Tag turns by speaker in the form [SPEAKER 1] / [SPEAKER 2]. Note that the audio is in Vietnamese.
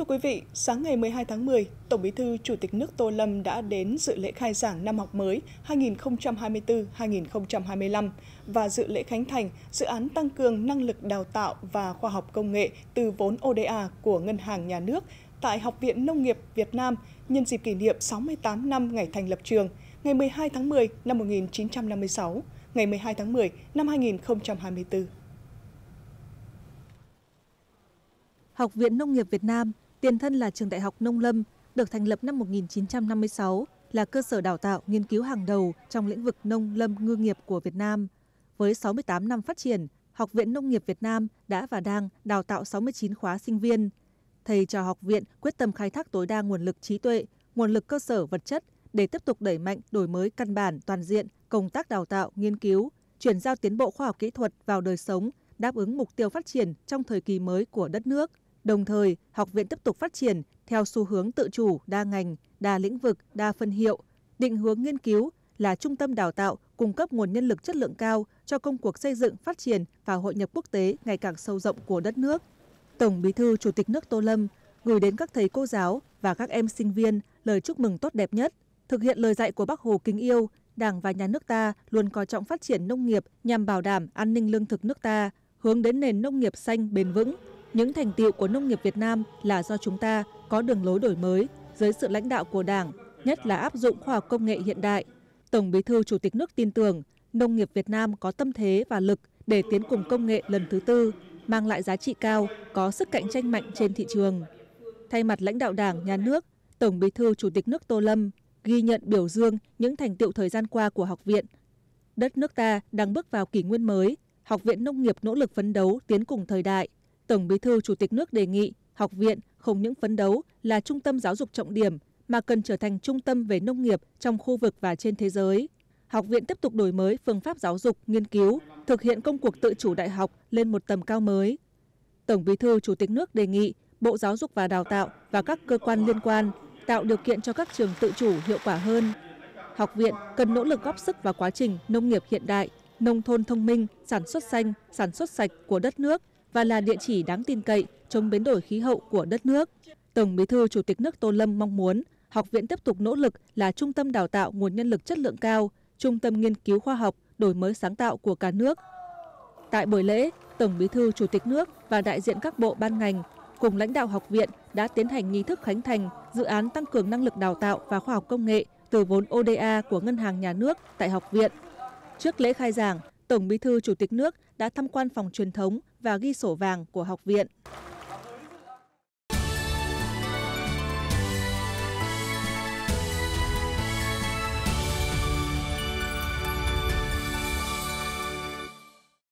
[SPEAKER 1] Thưa quý vị, sáng ngày 12 tháng 10, Tổng bí thư Chủ tịch nước Tô Lâm đã đến dự lễ khai giảng năm học mới 2024-2025 và dự lễ khánh thành dự án tăng cường năng lực đào tạo và khoa học công nghệ từ vốn ODA của Ngân hàng Nhà nước tại Học viện Nông nghiệp Việt Nam nhân dịp kỷ niệm 68 năm ngày thành lập trường, ngày 12 tháng 10 năm 1956, ngày 12 tháng 10 năm 2024. Học viện
[SPEAKER 2] Nông nghiệp Việt Nam tiền thân là trường đại học nông lâm được thành lập năm 1956 là cơ sở đào tạo nghiên cứu hàng đầu trong lĩnh vực nông lâm ngư nghiệp của Việt Nam. Với 68 năm phát triển, Học viện Nông nghiệp Việt Nam đã và đang đào tạo 69 khóa sinh viên. Thầy trò học viện quyết tâm khai thác tối đa nguồn lực trí tuệ, nguồn lực cơ sở vật chất để tiếp tục đẩy mạnh đổi mới căn bản toàn diện công tác đào tạo, nghiên cứu, chuyển giao tiến bộ khoa học kỹ thuật vào đời sống, đáp ứng mục tiêu phát triển trong thời kỳ mới của đất nước đồng thời học viện tiếp tục phát triển theo xu hướng tự chủ đa ngành đa lĩnh vực đa phân hiệu định hướng nghiên cứu là trung tâm đào tạo cung cấp nguồn nhân lực chất lượng cao cho công cuộc xây dựng phát triển và hội nhập quốc tế ngày càng sâu rộng của đất nước tổng bí thư chủ tịch nước tô lâm gửi đến các thầy cô giáo và các em sinh viên lời chúc mừng tốt đẹp nhất thực hiện lời dạy của bác hồ kính yêu đảng và nhà nước ta luôn coi trọng phát triển nông nghiệp nhằm bảo đảm an ninh lương thực nước ta hướng đến nền nông nghiệp xanh bền vững những thành tiệu của nông nghiệp việt nam là do chúng ta có đường lối đổi mới dưới sự lãnh đạo của đảng nhất là áp dụng khoa học công nghệ hiện đại tổng bí thư chủ tịch nước tin tưởng nông nghiệp việt nam có tâm thế và lực để tiến cùng công nghệ lần thứ tư mang lại giá trị cao có sức cạnh tranh mạnh trên thị trường thay mặt lãnh đạo đảng nhà nước tổng bí thư chủ tịch nước tô lâm ghi nhận biểu dương những thành tiệu thời gian qua của học viện đất nước ta đang bước vào kỷ nguyên mới học viện nông nghiệp nỗ lực phấn đấu tiến cùng thời đại tổng bí thư chủ tịch nước đề nghị học viện không những phấn đấu là trung tâm giáo dục trọng điểm mà cần trở thành trung tâm về nông nghiệp trong khu vực và trên thế giới học viện tiếp tục đổi mới phương pháp giáo dục nghiên cứu thực hiện công cuộc tự chủ đại học lên một tầm cao mới tổng bí thư chủ tịch nước đề nghị bộ giáo dục và đào tạo và các cơ quan liên quan tạo điều kiện cho các trường tự chủ hiệu quả hơn học viện cần nỗ lực góp sức vào quá trình nông nghiệp hiện đại nông thôn thông minh sản xuất xanh sản xuất sạch của đất nước và là địa chỉ đáng tin cậy chống biến đổi khí hậu của đất nước tổng bí thư chủ tịch nước tô lâm mong muốn học viện tiếp tục nỗ lực là trung tâm đào tạo nguồn nhân lực chất lượng cao trung tâm nghiên cứu khoa học đổi mới sáng tạo của cả nước tại buổi lễ tổng bí thư chủ tịch nước và đại diện các bộ ban ngành cùng lãnh đạo học viện đã tiến hành nghi thức khánh thành dự án tăng cường năng lực đào tạo và khoa học công nghệ từ vốn ODA của Ngân hàng Nhà nước tại học viện. Trước lễ khai giảng, tổng bí thư chủ tịch nước đã thăm quan phòng truyền thống và ghi sổ vàng của học viện